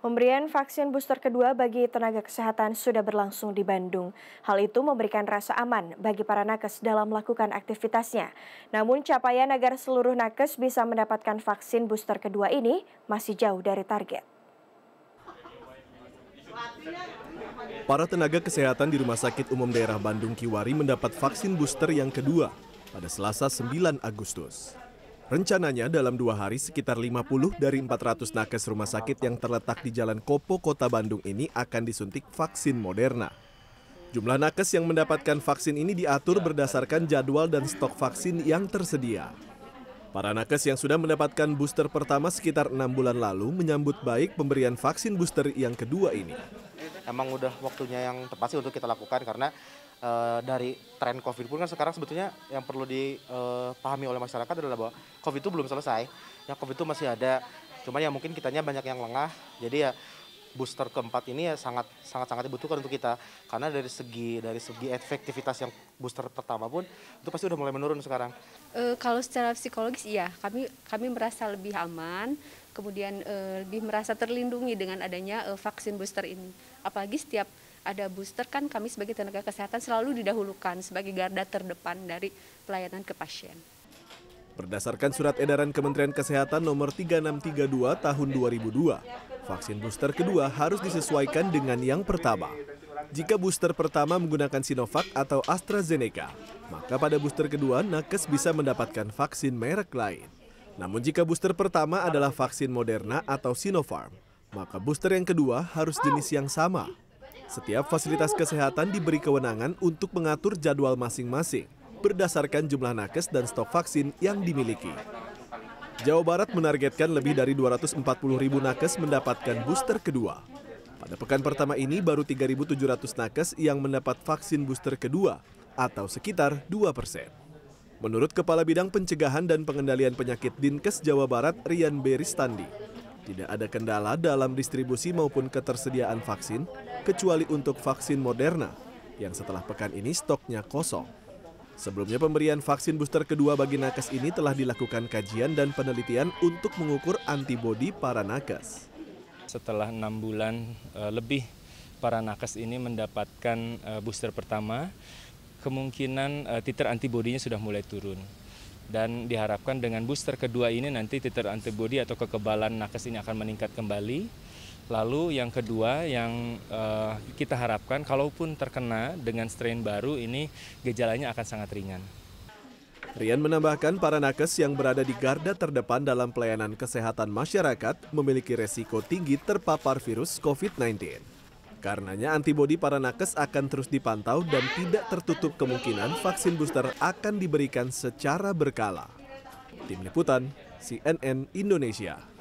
Pemberian vaksin booster kedua bagi tenaga kesehatan sudah berlangsung di Bandung. Hal itu memberikan rasa aman bagi para nakes dalam melakukan aktivitasnya. Namun capaian agar seluruh nakes bisa mendapatkan vaksin booster kedua ini masih jauh dari target. Para tenaga kesehatan di Rumah Sakit Umum Daerah Bandung Kiwari mendapat vaksin booster yang kedua pada Selasa 9 Agustus. Rencananya dalam dua hari sekitar 50 dari 400 nakes rumah sakit yang terletak di Jalan Kopo, Kota Bandung ini akan disuntik vaksin Moderna. Jumlah nakes yang mendapatkan vaksin ini diatur berdasarkan jadwal dan stok vaksin yang tersedia. Para nakes yang sudah mendapatkan booster pertama sekitar enam bulan lalu menyambut baik pemberian vaksin booster yang kedua ini. Emang udah waktunya yang tepat sih untuk kita lakukan karena uh, dari tren COVID pun kan sekarang sebetulnya yang perlu dipahami eh, oleh masyarakat adalah bahwa COVID itu belum selesai. Yang COVID itu masih ada. cuma ya mungkin kitanya banyak yang lengah. Jadi ya booster keempat ini ya sangat sangat sangat dibutuhkan untuk kita karena dari segi dari segi efektivitas yang booster pertama pun itu pasti udah mulai menurun sekarang. E, kalau secara psikologis iya kami kami merasa lebih aman kemudian e, lebih merasa terlindungi dengan adanya e, vaksin booster ini apalagi setiap ada booster kan kami sebagai tenaga kesehatan selalu didahulukan sebagai garda terdepan dari pelayanan ke pasien. Berdasarkan surat edaran Kementerian Kesehatan nomor 3632 tahun 2002, vaksin booster kedua harus disesuaikan dengan yang pertama. Jika booster pertama menggunakan Sinovac atau AstraZeneca, maka pada booster kedua nakes bisa mendapatkan vaksin merek lain. Namun jika booster pertama adalah vaksin Moderna atau Sinopharm, maka booster yang kedua harus jenis yang sama. Setiap fasilitas kesehatan diberi kewenangan untuk mengatur jadwal masing-masing berdasarkan jumlah nakes dan stok vaksin yang dimiliki. Jawa Barat menargetkan lebih dari 240 ribu nakes mendapatkan booster kedua. Pada pekan pertama ini baru 3.700 nakes yang mendapat vaksin booster kedua atau sekitar 2 persen. Menurut Kepala Bidang Pencegahan dan Pengendalian Penyakit Dinkes Jawa Barat Rian Beristandi, tidak ada kendala dalam distribusi maupun ketersediaan vaksin, kecuali untuk vaksin Moderna, yang setelah pekan ini stoknya kosong. Sebelumnya pemberian vaksin booster kedua bagi nakes ini telah dilakukan kajian dan penelitian untuk mengukur antibodi para nakes. Setelah enam bulan eh, lebih para nakes ini mendapatkan eh, booster pertama, kemungkinan eh, titer antibodinya sudah mulai turun dan diharapkan dengan booster kedua ini nanti titer antibody atau kekebalan nakes ini akan meningkat kembali. Lalu yang kedua yang uh, kita harapkan kalaupun terkena dengan strain baru ini gejalanya akan sangat ringan. Rian menambahkan para nakes yang berada di garda terdepan dalam pelayanan kesehatan masyarakat memiliki resiko tinggi terpapar virus COVID-19. Karenanya antibodi para nakes akan terus dipantau dan tidak tertutup kemungkinan vaksin booster akan diberikan secara berkala. Tim Liputan, CNN Indonesia.